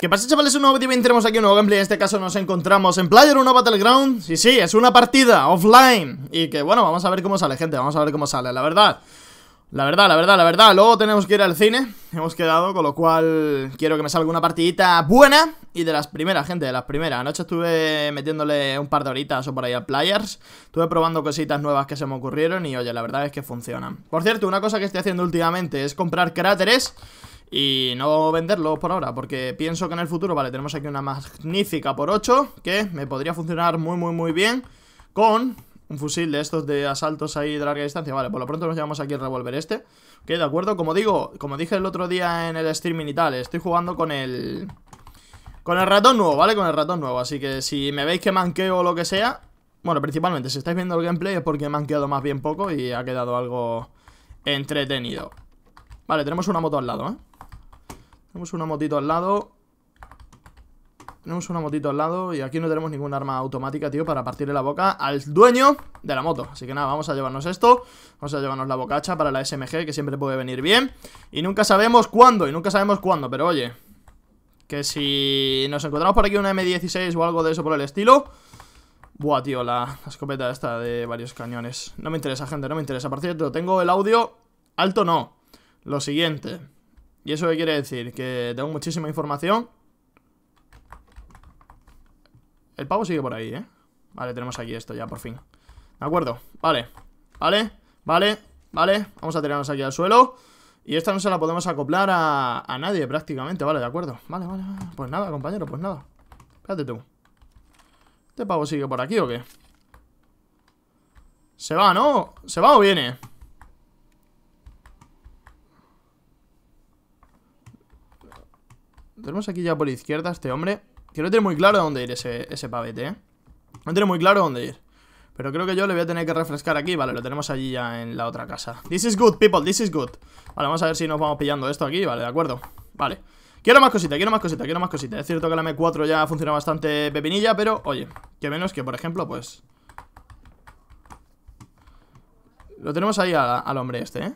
¿Qué pasa chavales? Un nuevo vídeo y tenemos aquí un nuevo gameplay En este caso nos encontramos en Player 1 Battleground Sí, sí, es una partida offline Y que bueno, vamos a ver cómo sale gente Vamos a ver cómo sale, la verdad la verdad, la verdad, la verdad, luego tenemos que ir al cine Hemos quedado, con lo cual Quiero que me salga una partidita buena Y de las primeras, gente, de las primeras Anoche estuve metiéndole un par de horitas o por ahí a Players Estuve probando cositas nuevas que se me ocurrieron Y oye, la verdad es que funcionan Por cierto, una cosa que estoy haciendo últimamente es comprar cráteres y no venderlo por ahora, porque pienso que en el futuro, vale, tenemos aquí una magnífica por 8, que me podría funcionar muy, muy, muy bien con un fusil de estos de asaltos ahí de larga distancia. Vale, por lo pronto nos llevamos aquí a revolver este, ok, de acuerdo, como digo, como dije el otro día en el streaming y tal, estoy jugando con el... Con el ratón nuevo, ¿vale? Con el ratón nuevo, así que si me veis que manqueo o lo que sea, bueno, principalmente si estáis viendo el gameplay es porque he manqueado más bien poco y ha quedado algo entretenido. Vale, tenemos una moto al lado, ¿eh? Tenemos una motito al lado. Tenemos una motito al lado y aquí no tenemos ningún arma automática, tío, para partirle la boca al dueño de la moto. Así que nada, vamos a llevarnos esto. Vamos a llevarnos la bocacha para la SMG, que siempre puede venir bien. Y nunca sabemos cuándo, y nunca sabemos cuándo, pero oye... Que si nos encontramos por aquí una M16 o algo de eso por el estilo... Buah, tío, la, la escopeta esta de varios cañones. No me interesa, gente, no me interesa. Por cierto, tengo el audio... Alto no. Lo siguiente... ¿Y eso qué quiere decir? Que tengo muchísima información El pavo sigue por ahí, ¿eh? Vale, tenemos aquí esto ya, por fin De acuerdo, vale Vale, vale, vale Vamos a tirarnos aquí al suelo Y esta no se la podemos acoplar a, nadie prácticamente Vale, de acuerdo, vale, vale, vale Pues nada, compañero, pues nada Espérate tú ¿Este pavo sigue por aquí o qué? Se va, ¿no? ¿Se va o viene? Tenemos aquí ya por izquierda este hombre. Que no tiene muy claro dónde ir ese, ese pavete, ¿eh? No tiene muy claro dónde ir. Pero creo que yo le voy a tener que refrescar aquí Vale, lo tenemos allí ya en la otra casa This is good, people, this is good Vale, vamos a ver si nos vamos pillando esto aquí, vale, de acuerdo Vale, quiero más cositas, quiero más cositas, quiero más cositas Es cierto que la M4 ya funciona bastante pepinilla Pero, oye, que menos que, por ejemplo, pues Lo tenemos ahí al hombre este, ¿eh?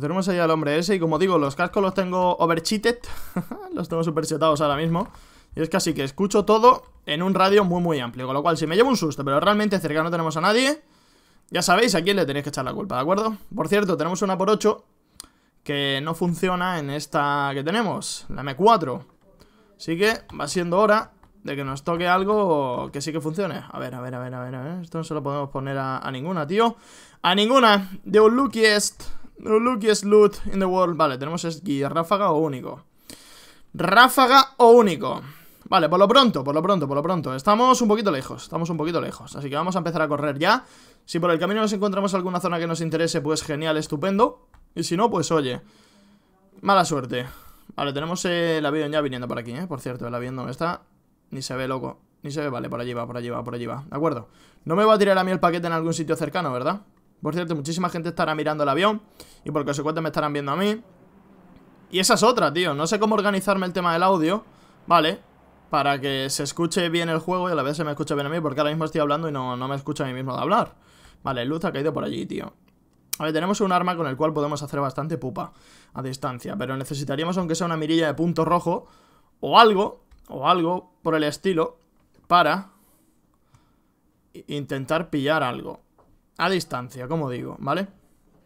tenemos ahí al hombre ese y como digo, los cascos los tengo overcheated Los tengo superchetados ahora mismo Y es casi que escucho todo en un radio muy muy amplio Con lo cual, si me llevo un susto, pero realmente cerca no tenemos a nadie Ya sabéis a quién le tenéis que echar la culpa, ¿de acuerdo? Por cierto, tenemos una por 8 Que no funciona en esta que tenemos, la M4 Así que va siendo hora de que nos toque algo que sí que funcione. A ver, a ver, a ver, a ver, Esto no se lo podemos poner a, ninguna, tío. A ninguna. de un Unluckiest. Luckiest loot in the world. Vale, tenemos guía: ráfaga o único. Ráfaga o único. Vale, por lo pronto, por lo pronto, por lo pronto Estamos un poquito lejos, estamos un poquito lejos Así que vamos a empezar a correr ya Si por el camino nos encontramos alguna zona que nos interese Pues genial, estupendo Y si no, pues oye Mala suerte Vale, tenemos el avión ya viniendo por aquí, ¿eh? Por cierto, el avión no está Ni se ve, loco Ni se ve, vale, por allí va, por allí va, por allí va ¿De acuerdo? No me va a tirar a mí el paquete en algún sitio cercano, ¿verdad? Por cierto, muchísima gente estará mirando el avión y por consecuente me estarán viendo a mí. Y esa es otra, tío. No sé cómo organizarme el tema del audio, ¿vale? Para que se escuche bien el juego y a la vez se me escuche bien a mí, porque ahora mismo estoy hablando y no, no me escucha a mí mismo de hablar. Vale, luz ha caído por allí, tío. A ver, tenemos un arma con el cual podemos hacer bastante pupa a distancia, pero necesitaríamos aunque sea una mirilla de punto rojo o algo, o algo por el estilo, para intentar pillar algo. A distancia, como digo, ¿vale?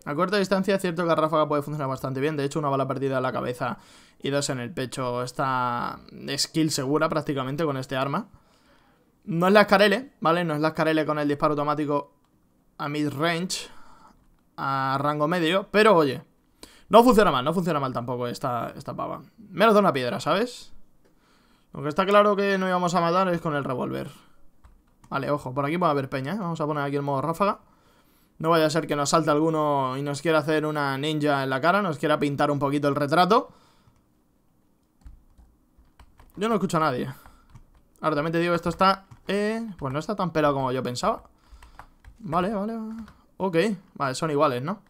A corta distancia es cierto que la ráfaga puede funcionar bastante bien. De hecho, una bala perdida en la cabeza y dos en el pecho está skill segura prácticamente con este arma. No es la Scarele, ¿vale? No es la Scarele con el disparo automático a mid-range, a rango medio. Pero, oye, no funciona mal, no funciona mal tampoco esta, esta pava. Menos de una piedra, ¿sabes? Lo que está claro que no íbamos a matar es con el revólver. Vale, ojo, por aquí puede haber peña, Vamos a poner aquí el modo ráfaga. No vaya a ser que nos salte alguno y nos quiera hacer una ninja en la cara, nos quiera pintar un poquito el retrato. Yo no escucho a nadie. Ahora también te digo, esto está... Eh, pues no está tan pelado como yo pensaba. Vale, vale. Ok, vale, son iguales, ¿no?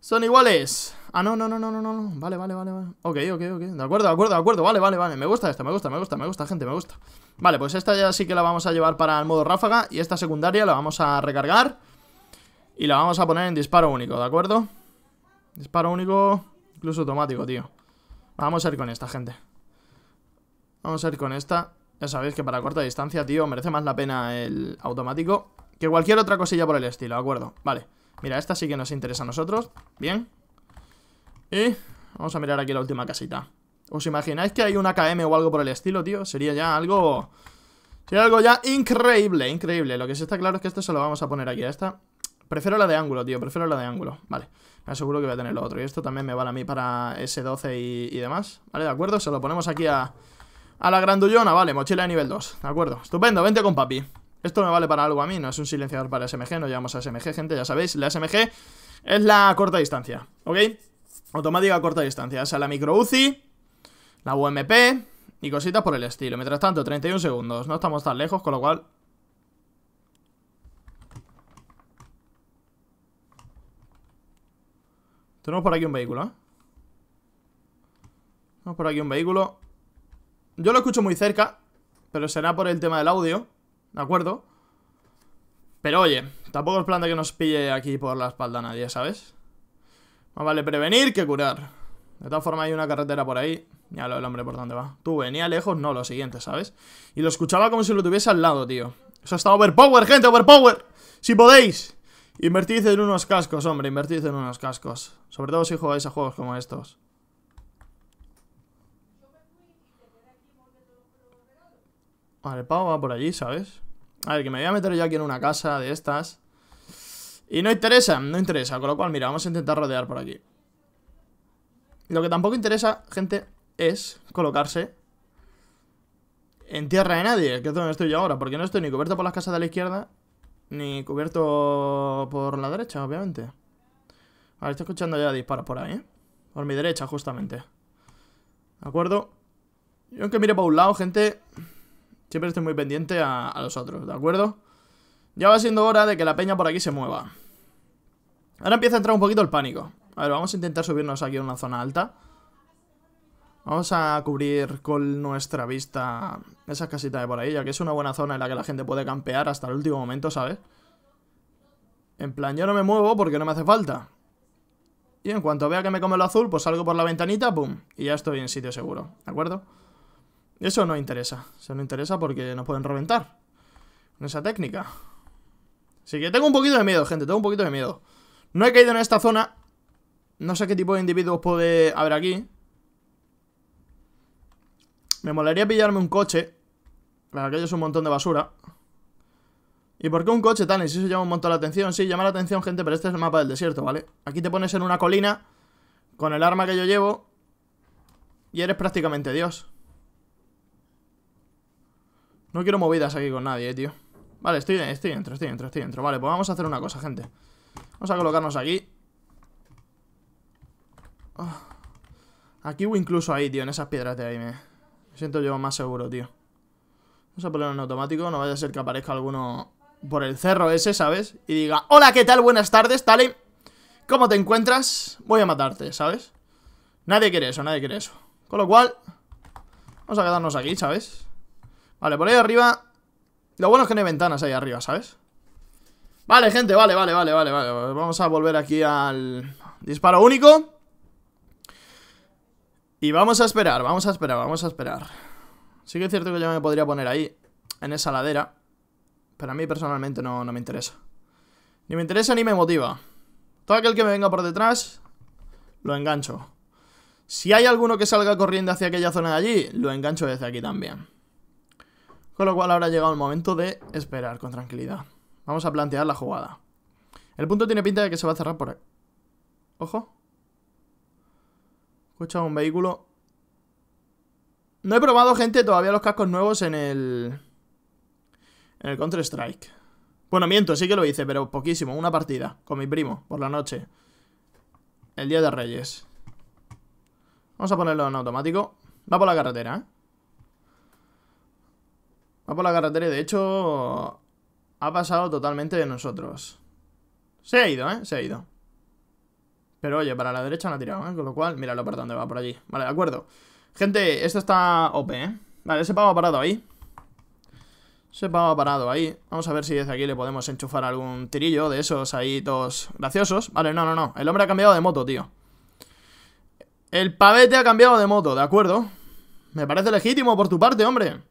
Son iguales. Ah, no, no, no, no, no, no. Vale, vale, vale, vale. Ok, ok, ok. De acuerdo, de acuerdo, de acuerdo. Vale, vale, vale. Me gusta esta, me gusta, me gusta, me gusta, gente, me gusta. Vale, pues esta ya sí que la vamos a llevar para el modo ráfaga y esta secundaria la vamos a recargar. Y la vamos a poner en disparo único, ¿de acuerdo? Disparo único, incluso automático, tío Vamos a ir con esta, gente Vamos a ir con esta Ya sabéis que para corta distancia, tío, merece más la pena el automático Que cualquier otra cosilla por el estilo, ¿de acuerdo? Vale, mira, esta sí que nos interesa a nosotros Bien Y vamos a mirar aquí la última casita ¿Os imagináis que hay una AKM o algo por el estilo, tío? Sería ya algo... Sería algo ya increíble, increíble Lo que sí está claro es que esto se lo vamos a poner aquí a esta Prefiero la de ángulo, tío, prefiero la de ángulo Vale, me aseguro que voy a tener lo otro Y esto también me vale a mí para S12 y, demás Vale, de acuerdo, se lo ponemos aquí a, a la grandullona Vale, mochila de nivel 2, de acuerdo Estupendo, vente con papi Esto me vale para algo a mí, no es un silenciador para SMG No llevamos a SMG, gente, ya sabéis La SMG es la corta distancia, ¿ok? Automática corta distancia, o sea, la micro UCI La UMP y cositas por el estilo Mientras tanto, 31 segundos, no estamos tan lejos, con lo cual Tenemos por aquí un vehículo, ¿eh? Tenemos por aquí un vehículo Yo lo escucho muy cerca Pero será por el tema del audio ¿De acuerdo? Pero oye, tampoco es plan de que nos pille aquí por la espalda nadie, ¿sabes? Más vale prevenir que curar De todas formas hay una carretera por ahí ya lo del hombre por dónde va. Tú venía lejos, no, lo siguiente, ¿sabes? Y lo escuchaba como si lo tuviese al lado, tío. Eso está overpower, gente, overpower. Si podéis. Invertid en unos cascos, hombre, invertid en unos cascos. Sobre todo si jugáis a juegos como estos. Vale, Pau va por allí, ¿sabes? A ver, que me voy a meter yo aquí en una casa de estas. Y no interesa, no interesa. Con lo cual, mira, vamos a intentar rodear por aquí. Lo que tampoco interesa, gente, es colocarse en tierra de nadie, que es donde estoy yo ahora, porque no estoy ni cubierto por las casas de la izquierda, ni cubierto por la derecha, obviamente. ver, estoy escuchando ya disparos por ahí, ¿eh? Por mi derecha, justamente. ¿De acuerdo? Yo aunque mire por un lado, gente, siempre estoy muy pendiente a, a los otros, ¿de acuerdo? Ya va siendo hora de que la peña por aquí se mueva. Ahora empieza a entrar un poquito el pánico. A ver, vamos a intentar subirnos aquí a una zona alta. Vamos a cubrir con nuestra vista esa casita de por ahí, ya que es una buena zona en la que la gente puede campear hasta el último momento, ¿sabes? En plan, yo no me muevo porque no me hace falta. Y en cuanto vea que me come lo azul, pues salgo por la ventanita, ¡pum! Y ya estoy en sitio seguro, ¿de acuerdo? Eso no interesa. se no interesa porque nos pueden reventar. Con esa técnica. Así que tengo un poquito de miedo, gente. Tengo un poquito de miedo. No he caído en esta zona. No sé qué tipo de individuos puede haber aquí. Me molaría pillarme un coche. Para aquello es un montón de basura. ¿Y por qué un coche, tan Si eso llama un montón la atención. Sí, llama la atención, gente, pero este es el mapa del desierto, ¿vale? Aquí te pones en una colina con el arma que yo llevo y eres prácticamente Dios. No quiero movidas aquí con nadie, eh, tío. Vale, estoy, estoy dentro, estoy dentro, estoy dentro. Vale, pues vamos a hacer una cosa, gente. Vamos a colocarnos aquí. Ah. Aquí o incluso ahí, tío, en esas piedras de ahí me siento yo más seguro, tío. Vamos a ponerlo en automático, no vaya a ser que aparezca alguno por el cerro ese, ¿sabes? Y diga, hola, ¿qué tal? Buenas tardes, Tali. ¿Cómo te encuentras? Voy a matarte, ¿sabes? Nadie quiere eso, nadie quiere eso. Con lo cual, vamos a quedarnos aquí, ¿sabes? Vale, por ahí arriba... Lo bueno es que no hay ventanas ahí arriba, ¿sabes? Vale, gente, vale, vale, vale, vale. Vamos a volver aquí al disparo único. Y vamos a esperar, vamos a esperar, vamos a esperar. Sí que es cierto que yo me podría poner ahí, en esa ladera. Pero a mí personalmente no, me interesa. Ni me interesa ni me motiva. Todo aquel que me venga por detrás, lo engancho. Si hay alguno que salga corriendo hacia aquella zona de allí, lo engancho desde aquí también. Con lo cual ahora ha llegado el momento de esperar con tranquilidad. Vamos a plantear la jugada. El punto tiene pinta de que se va a cerrar por aquí. Ojo. Escucha, un vehículo. No he probado, gente, todavía los cascos nuevos en el... En el Counter-Strike. Bueno, miento, sí que lo hice, pero poquísimo. Una partida con mi primo, por la noche. El día de Reyes. Vamos a ponerlo en automático. Va por la carretera, ¿eh? Va por la carretera y de hecho... Ha pasado totalmente de nosotros. Se ha ido, ¿eh? Se ha ido. Pero oye, para la derecha no ha tirado, ¿eh? Con lo cual, míralo para dónde va, por allí. Vale, de acuerdo. Gente, esto está OP, ¿eh? Vale, ese pavo ha parado ahí. Ese pavo ha parado ahí. Vamos a ver si desde aquí le podemos enchufar algún tirillo de esos ahí todos graciosos. Vale, no, no, no. El hombre ha cambiado de moto, tío. El pavete ha cambiado de moto, ¿de acuerdo? Me parece legítimo por tu parte, hombre.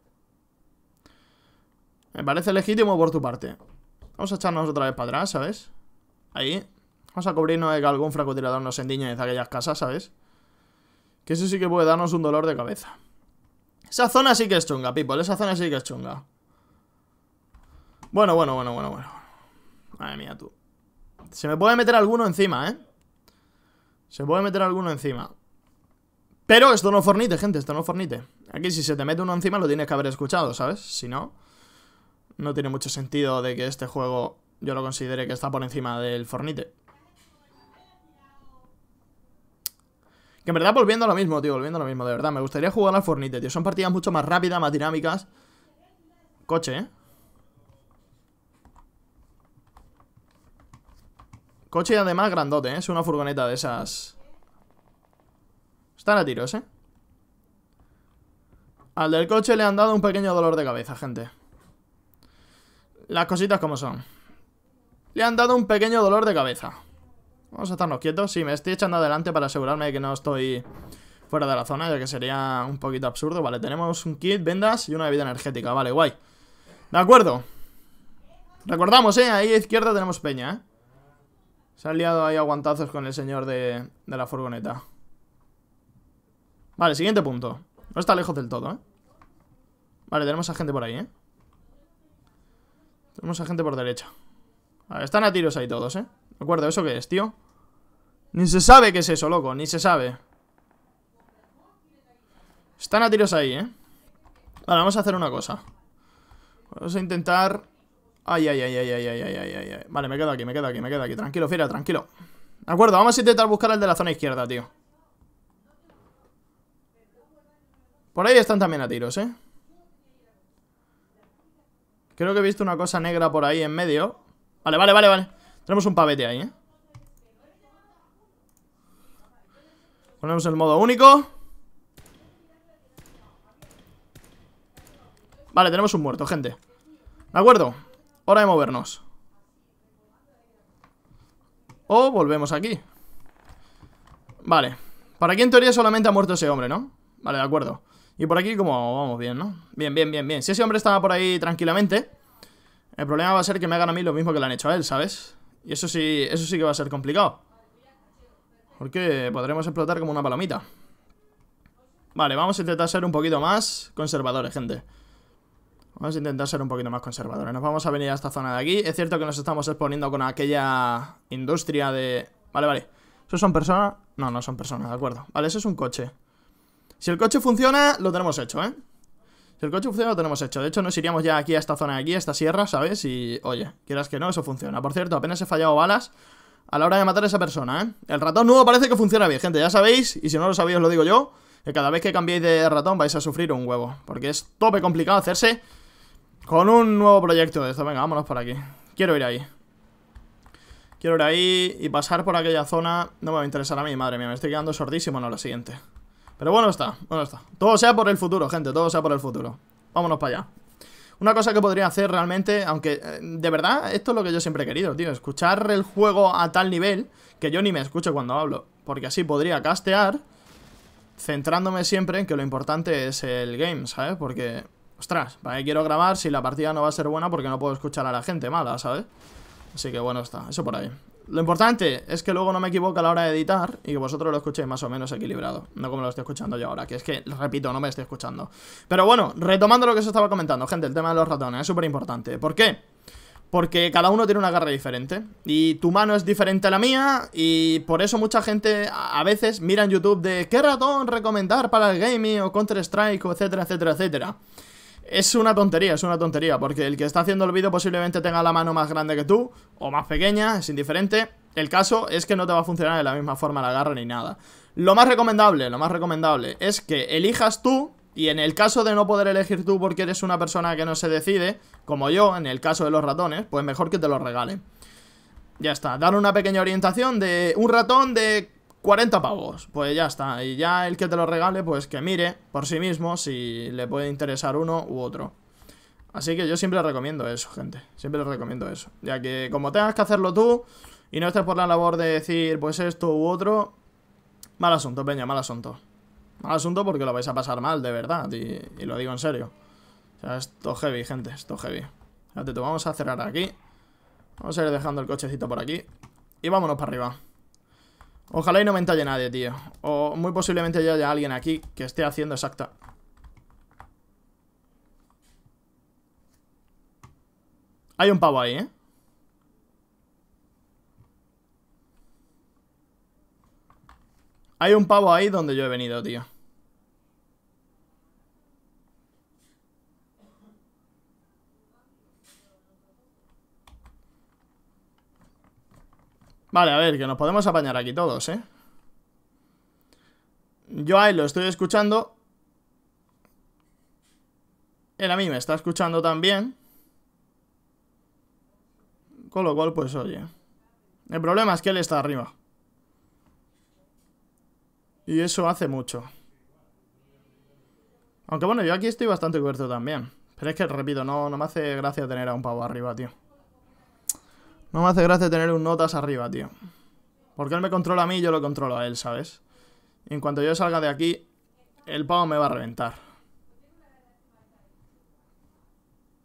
Me parece legítimo por tu parte. Vamos a echarnos otra vez para atrás, ¿sabes? Ahí. Vamos a cubrirnos de que algún fracotirador nos endiñe desde aquellas casas, ¿sabes? Que eso sí que puede darnos un dolor de cabeza. Esa zona sí que es chunga, people. Esa zona sí que es chunga. Bueno, bueno, bueno, bueno, bueno. Madre mía, tú. Se me puede meter alguno encima, ¿eh? Se puede meter alguno encima. Pero esto no fornite, gente, esto no fornite. Aquí si se te mete uno encima lo tienes que haber escuchado, ¿sabes? Si no, no tiene mucho sentido de que este juego yo lo considere que está por encima del fornite. Que en verdad, volviendo a lo mismo, tío, volviendo a lo mismo, de verdad. Me gustaría jugar al Fornite, tío. Son partidas mucho más rápidas, más dinámicas. Coche, ¿eh? Coche además grandote, ¿eh? Es una furgoneta de esas... Están a tiros, ¿eh? Al del coche le han dado un pequeño dolor de cabeza, gente. Las cositas como son. Le han dado un pequeño dolor de cabeza. Vamos a estarnos quietos. Sí, me estoy echando adelante para asegurarme de que no estoy fuera de la zona, ya que sería un poquito absurdo. Vale, tenemos un kit, vendas y una bebida energética. Vale, guay. De acuerdo. Recordamos, ¿eh? Ahí a izquierda tenemos peña, ¿eh? Se ha liado ahí aguantazos con el señor de, de la furgoneta. Vale, siguiente punto. No está lejos del todo, ¿eh? Vale, tenemos a gente por ahí, ¿eh? Tenemos a gente por derecha. Vale, están a tiros ahí todos, ¿eh? De acuerdo, ¿eso qué es, tío? Ni se sabe qué es eso, loco, ni se sabe Están a tiros ahí, ¿eh? Vale, vamos a hacer una cosa Vamos a intentar... Ay, ay, ay, ay, ay, ay, ay, ay, ay Vale, me quedo aquí, me quedo aquí, me quedo aquí Tranquilo, fiera, tranquilo De acuerdo, vamos a intentar buscar al de la zona izquierda, tío Por ahí están también a tiros, ¿eh? Creo que he visto una cosa negra por ahí en medio Vale, vale, vale, vale Tenemos un pavete ahí, ¿eh? Ponemos el modo único Vale, tenemos un muerto, gente ¿De acuerdo? Hora de movernos O volvemos aquí Vale Para aquí en teoría solamente ha muerto ese hombre, ¿no? Vale, de acuerdo Y por aquí como vamos bien, ¿no? Bien, bien, bien, bien Si ese hombre estaba por ahí tranquilamente El problema va a ser que me hagan a mí lo mismo que le han hecho a él, ¿sabes? Y eso sí, eso sí que va a ser complicado porque podremos explotar como una palomita Vale, vamos a intentar ser un poquito más conservadores, gente Vamos a intentar ser un poquito más conservadores Nos vamos a venir a esta zona de aquí Es cierto que nos estamos exponiendo con aquella industria de... Vale, vale ¿Eso son personas? No, no son personas, de acuerdo Vale, eso es un coche Si el coche funciona, lo tenemos hecho, ¿eh? Si el coche funciona, lo tenemos hecho De hecho, nos iríamos ya aquí a esta zona de aquí, a esta sierra, ¿sabes? Y, oye, quieras que no, eso funciona Por cierto, apenas he fallado balas a la hora de matar a esa persona, ¿eh? El ratón nuevo parece que funciona bien, gente, ya sabéis, y si no lo sabéis os lo digo yo, que cada vez que cambiéis de ratón vais a sufrir un huevo, porque es tope complicado hacerse con un nuevo proyecto de esto. Venga, vámonos por aquí. Quiero ir ahí. Quiero ir ahí y pasar por aquella zona. No me va a interesar a mí, madre mía, me estoy quedando sordísimo, en lo siguiente. Pero bueno está, bueno está. Todo sea por el futuro, gente, todo sea por el futuro. Vámonos para allá. Una cosa que podría hacer realmente, aunque eh, de verdad esto es lo que yo siempre he querido, tío, escuchar el juego a tal nivel que yo ni me escucho cuando hablo, porque así podría castear centrándome siempre en que lo importante es el game, ¿sabes? Porque, ostras, ¿para quiero grabar si la partida no va a ser buena porque no puedo escuchar a la gente mala, ¿sabes? Así que bueno, está, eso por ahí. Lo importante es que luego no me equivoque a la hora de editar y que vosotros lo escuchéis más o menos equilibrado, no como lo estoy escuchando yo ahora, que es que, repito, no me estoy escuchando. Pero bueno, retomando lo que se estaba comentando, gente, el tema de los ratones es súper importante. ¿Por qué? Porque cada uno tiene una garra diferente y tu mano es diferente a la mía y por eso mucha gente a veces mira en YouTube de qué ratón recomendar para el gaming o Counter Strike, o etcétera, etcétera, etcétera. Es una tontería, es una tontería, porque el que está haciendo el vídeo posiblemente tenga la mano más grande que tú, o más pequeña, es indiferente. El caso es que no te va a funcionar de la misma forma la garra ni nada. Lo más recomendable, lo más recomendable, es que elijas tú, y en el caso de no poder elegir tú porque eres una persona que no se decide, como yo, en el caso de los ratones, pues mejor que te los regalen. Ya está, dar una pequeña orientación de un ratón de 40 pavos, pues ya está. Y ya el que te lo regale, pues que mire por sí mismo si le puede interesar uno u otro. Así que yo siempre recomiendo eso, gente. Siempre recomiendo eso. Ya que como tengas que hacerlo tú y no estés por la labor de decir pues esto u otro, mal asunto, peña, mal asunto. Mal asunto porque lo vais a pasar mal, de verdad. Y, lo digo en serio. O sea, esto heavy, gente, esto heavy. Fíjate tú, vamos a cerrar aquí. Vamos a ir dejando el cochecito por aquí. Y vámonos para arriba. Ojalá y no me entalle nadie, tío O muy posiblemente ya haya alguien aquí Que esté haciendo exacta Hay un pavo ahí, ¿eh? Hay un pavo ahí donde yo he venido, tío Vale, a ver, que nos podemos apañar aquí todos, ¿eh? Yo ahí lo estoy escuchando. Él a mí me está escuchando también. Con lo cual, pues oye. El problema es que él está arriba. Y eso hace mucho. Aunque bueno, yo aquí estoy bastante cubierto también. Pero es que, repito, no, no me hace gracia tener a un pavo arriba, tío. No me hace gracia tener un notas arriba, tío. Porque él me controla a mí y yo lo controlo a él, ¿sabes? en cuanto yo salga de aquí, el pavo me va a reventar.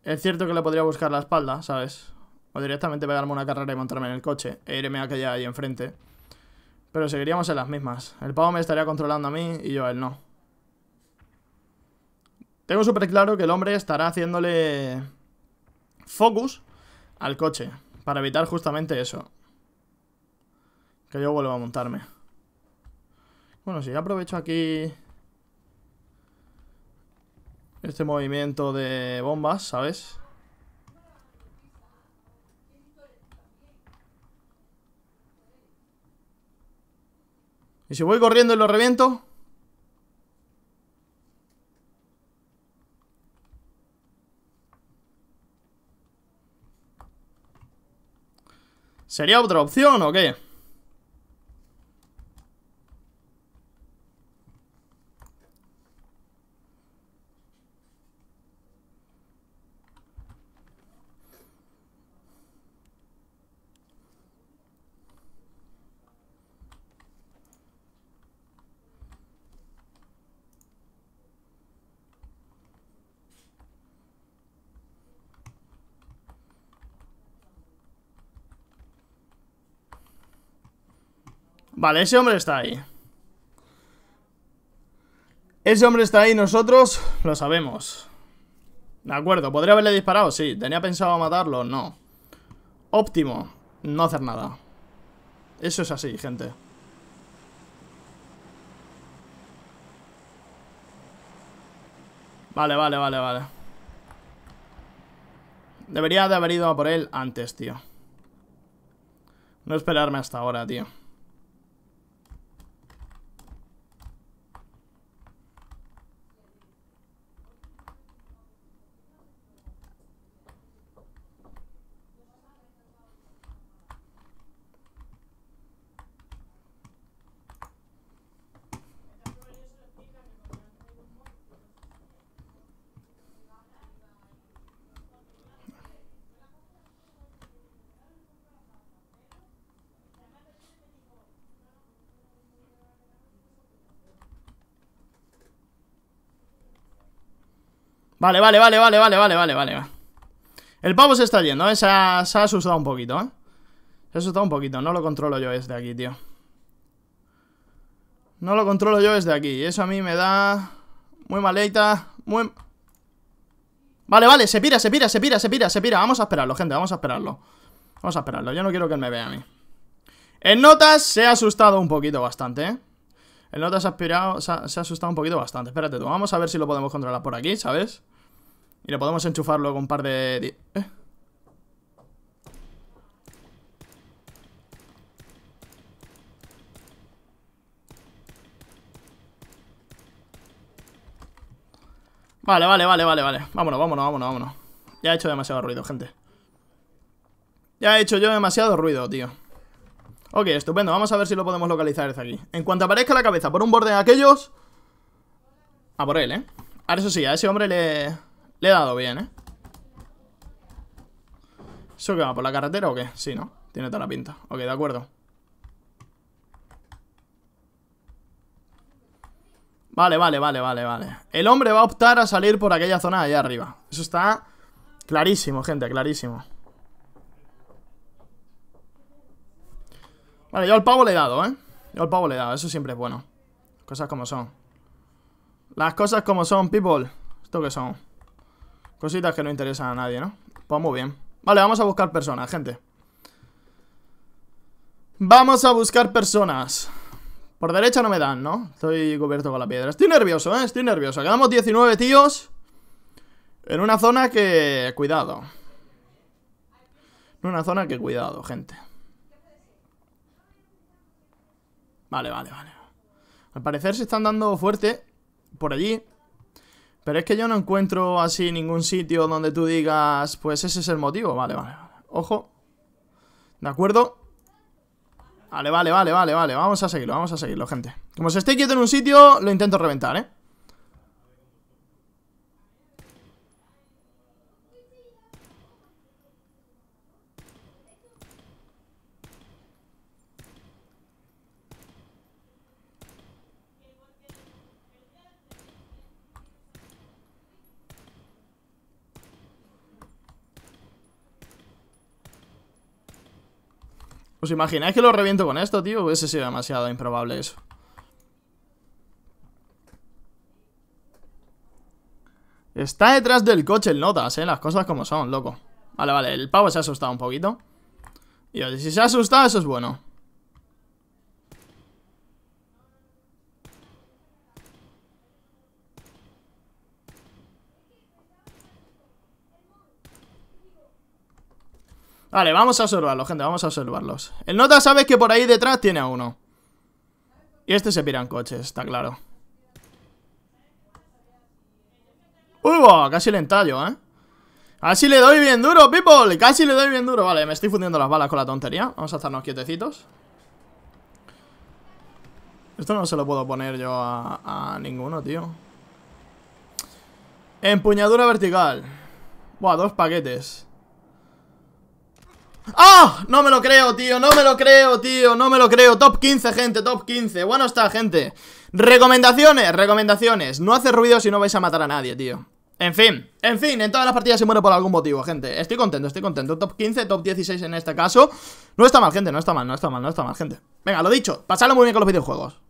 Es cierto que le podría buscar la espalda, ¿sabes? O directamente pegarme una carrera y montarme en el coche e irme a aquella ahí enfrente. Pero seguiríamos en las mismas. El pavo me estaría controlando a mí y yo a él no. Tengo súper claro que el hombre estará haciéndole focus al coche. Para evitar justamente eso. Que yo vuelva a montarme. Bueno, si aprovecho aquí... Este movimiento de bombas, ¿sabes? ¿Y si voy corriendo y lo reviento? ¿Sería otra opción o qué? Vale, ese hombre está ahí. Ese hombre está ahí, nosotros lo sabemos. De acuerdo, ¿podría haberle disparado? Sí. ¿Tenía pensado matarlo? No. Óptimo, no hacer nada. Eso es así, gente. Vale, vale, vale, vale. Debería de haber ido a por él antes, tío. No esperarme hasta ahora, tío. Vale, vale, vale, vale, vale, vale, vale, vale El pavo se está yendo, ¿eh? Se ha, asustado un poquito, ¿eh? Se ha asustado un poquito, no lo controlo yo desde aquí, tío No lo controlo yo desde aquí Eso a mí me da... Muy maleita, muy... Vale, vale, se pira, se pira, se pira, se pira, se pira Vamos a esperarlo, gente, vamos a esperarlo Vamos a esperarlo, yo no quiero que él me vea a mí En notas se ha asustado un poquito bastante, ¿eh? En notas se ha, se ha asustado un poquito bastante Espérate tú, vamos a ver si lo podemos controlar por aquí, ¿sabes? Y lo podemos enchufarlo con un par de... ¿Eh? Vale, vale, vale, vale, vale. Vámonos, vámonos, vámonos, vámonos. Ya he hecho demasiado ruido, gente. Ya he hecho yo demasiado ruido, tío. Ok, estupendo. Vamos a ver si lo podemos localizar desde aquí. En cuanto aparezca la cabeza por un borde de aquellos... A por él, ¿eh? Ahora eso sí, a ese hombre le... Le he dado bien, ¿eh? ¿Eso que va? ¿Por la carretera o qué? Sí, ¿no? Tiene toda la pinta. Ok, de acuerdo. Vale, vale, vale, vale, vale. El hombre va a optar a salir por aquella zona de allá arriba. Eso está clarísimo, gente, clarísimo. Vale, yo al pavo le he dado, ¿eh? Yo al pavo le he dado, eso siempre es bueno. Cosas como son. Las cosas como son, people. ¿Esto qué son? Cositas que no interesan a nadie, ¿no? Pues muy bien. Vale, vamos a buscar personas, gente. Vamos a buscar personas. Por derecha no me dan, ¿no? Estoy cubierto con la piedra. Estoy nervioso, ¿eh? Estoy nervioso. Quedamos 19 tíos. En una zona que... Cuidado. En una zona que cuidado, gente. Vale, vale, vale. Al parecer se están dando fuerte por allí. Pero es que yo no encuentro así ningún sitio donde tú digas, pues ese es el motivo. Vale, vale, Ojo. ¿De acuerdo? Vale, vale, vale, vale, vale. Vamos a seguirlo, vamos a seguirlo, gente. Como se esté quieto en un sitio, lo intento reventar, ¿eh? ¿Os imagináis que lo reviento con esto, tío? Hubiese sido demasiado improbable eso. Está detrás del coche el Notas, eh. Las cosas como son, loco. Vale, vale. El pavo se ha asustado un poquito. Y si se ha asustado, eso es bueno. Vale, vamos a observarlos, gente, vamos a observarlos El nota sabe que por ahí detrás tiene a uno Y este se en coches, está claro ¡Uy, Casi le entallo, ¿eh? Así le doy bien duro, people Casi le doy bien duro Vale, me estoy fundiendo las balas con la tontería Vamos a estarnos quietecitos Esto no se lo puedo poner yo a, a ninguno, tío Empuñadura vertical Buah, dos paquetes ¡Oh! No me lo creo, tío, no me lo creo, tío, no me lo creo Top 15, gente, top 15 Bueno está, gente Recomendaciones, recomendaciones No hace ruido si no vais a matar a nadie, tío en fin, en fin, en todas las partidas se muere por algún motivo, gente Estoy contento, estoy contento Top 15, top 16 en este caso No está mal, gente, no está mal, no está mal, no está mal, gente Venga, lo dicho, pasadlo muy bien con los videojuegos